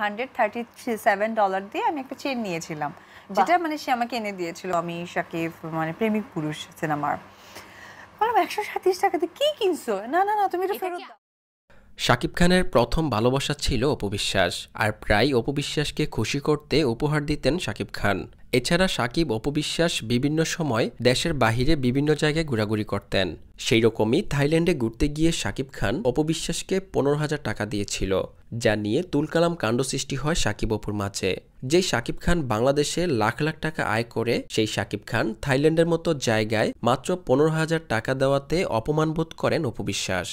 Hundred thirty seven dollar দিয়ে আমি একটা চেন নিয়েছিলাম যেটা মানে সে আমাকে এনে দিয়েছিল আমি শাকিব মানে প্রেমিক পুরুষ সিনেমার বললাম একশো টাকা দিয়ে কি কিনছো না না না তুমি এটা ফেরত শাকিব খানের প্রথম ভালোবাসা ছিল অপবিশ্বাস আর প্রায় অপবিশ্বাসকে খুশি করতে উপহার দিতেন শাকিব খান এছাড়া সাকিব অপবিশ্বাস বিভিন্ন সময় দেশের বাহিরে বিভিন্ন জায়গায় ঘোরাঘুরি করতেন সেই রকমই থাইল্যান্ডে ঘুরতে গিয়ে সাকিব খান অপবিশ্বাসকে পনেরো হাজার টাকা দিয়েছিল যা নিয়ে তুলকালাম কাণ্ড সৃষ্টি হয় সাকিব অপুর মাঝে যে সাকিব খান বাংলাদেশে লাখ লাখ টাকা আয় করে সেই সাকিব খান থাইল্যান্ডের মতো জায়গায় মাত্র পনেরো হাজার টাকা দেওয়াতে অপমানবোধ করেন অপবিশ্বাস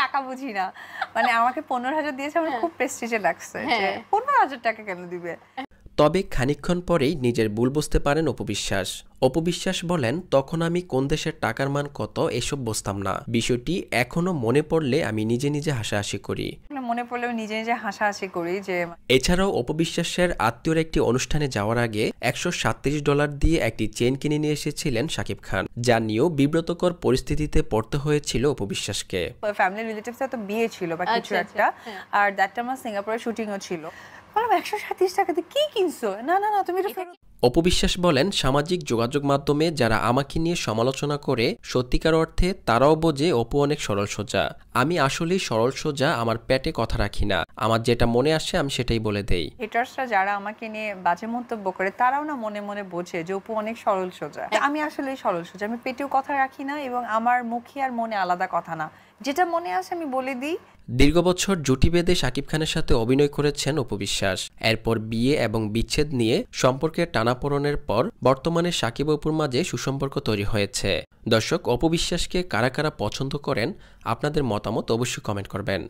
টাকা বুঝি না মানে আমাকে পনেরো হাজার দিয়েছে আমার হ্যাঁ। খুব প্রেস্টিজে লাগছে হ্যাঁ। পনেরো হাজার টাকা কেন দিবে তবে খানিক্ষণ পরেই নিজের ভুল বুঝতে পারেন অপবিশ্বাস অপবিশ্বাস বলেন তখন আমি কোন দেশের টাকার মান কত এসব বুঝতাম না বিষয়টি এখনো মনে পড়লে আমি নিজে নিজে হাসাহাসি করি মনে পড়লেও নিজে নিজে হাসাহাসি করি যে এছাড়াও অপবিশ্বাসের আত্মীয়র একটি অনুষ্ঠানে যাওয়ার আগে একশো ডলার দিয়ে একটি চেন কিনে নিয়ে এসেছিলেন শাকিব খান যা নিয়েও বিব্রতকর পরিস্থিতিতে পড়তে হয়েছিল অপবিশ্বাসকে ফ্যামিলি রিলেটিভস তো বিয়ে ছিল বা কিছু আচ্ছা, একটা আচ্ছা, হ্যাঁ। আর দ্যাট টাইম সিঙ্গাপুরে শুটিংও ছিল বললাম একশো সাতাশ টাকাতে কি কিনছো না না না তুমি এটা অপবিশ্বাস বলেন সামাজিক যোগাযোগ মাধ্যমে যারা আমাকে নিয়ে সমালোচনা করে সত্যিকার অর্থে তারাও বোঝে অপু অনেক সরল সোজা আমি আসলেই সরল সোজা আমার প্যাটে কথা রাখি না আমার যেটা মনে আসে আমি সেটাই বলে দেই হেটার্সরা যারা আমাকে নিয়ে বাজে মন্তব্য করে তারাও না মনে মনে বোঝে যে অপু অনেক সরল সোজা আমি আসলেই সরল সোজা আমি পেটেও কথা রাখি না এবং আমার মুখে আর মনে আলাদা কথা না যেটা মনে আছে আমি বলে দিই দীর্ঘ বছর জুটি বেঁধে শাকিব খানের সাথে অভিনয় করেছেন উপবিশ্বাস এরপর বিয়ে এবং বিচ্ছেদ নিয়ে সম্পর্কের টানাপোড়নের পর বর্তমানে শাকিব অপুর মাঝে সুসম্পর্ক তৈরি হয়েছে দর্শক অপবিশ্বাসকে কারা কারা পছন্দ করেন আপনাদের মতামত অবশ্যই কমেন্ট করবেন